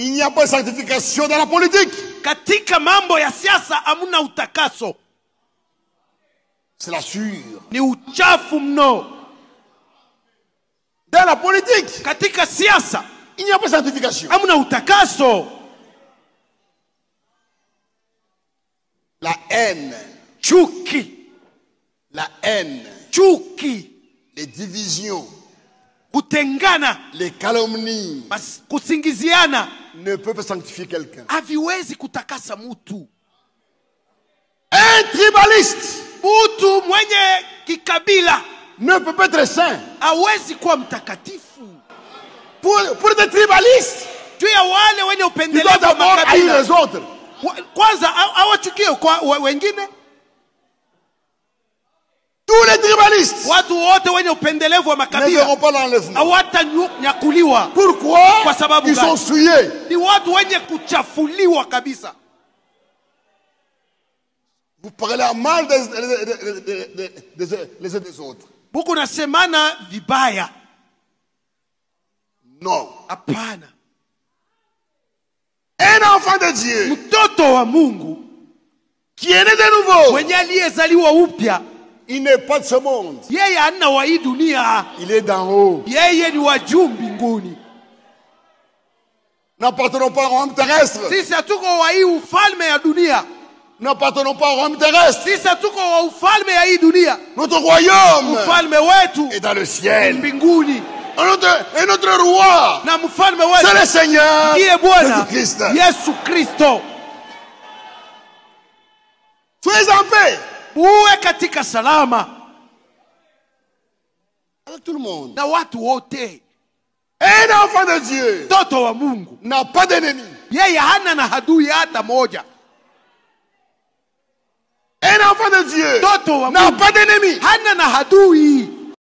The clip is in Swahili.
Il n'y a pas de sanctification dans la politique. Katika mambo ya siasa amuna utakaso. C'est la sure. Ni uchafu Dans la politique. Katika siasa il n'y a pas de sanctification. Amuna utakaso. La haine. Chuki. La haine. Chuki. Les divisions. kutengana les calomnies kusingiziana ne peuvent sanctifier quelqu'un haviwezi kutakasa mutu un tribaliste mutu mwenye kikabila ne peut pas être saint hawezi kuwa mtakatifu pour, pour des tribalistes juu ya wale wenye upendeleo d'abord haïr les autres kwanza awachukie kwa wengine Tous les tribalistes watu wote wenye upendelevu wa makabila Pourquoi? Kwa sababu ils sont souillés, ni watu wenye kuchafuliwa kabisa. Vous parlez mal des, des, des, des, les uns des autres. Buku nasemana vibaya. Non. Un enfant de Dieu. Mtoto wa Mungu. Qui est né de nouveau. aliyezaliwa upya. Il n'est pas de ce monde. Il est d'en haut. N'appartenons pas au royaume terrestre. Si tout N'appartenons pas au royaume terrestre. Si Notre royaume est dans le ciel. Et notre, roi, c'est le Seigneur Jésus-Christ. fais en paix. uwe katika salama tout le monde. na watu wote eh, mtoto wa mungu n'a yeye hana na hadui hata moja eh, mtoto wa mungu n'a hana na hadui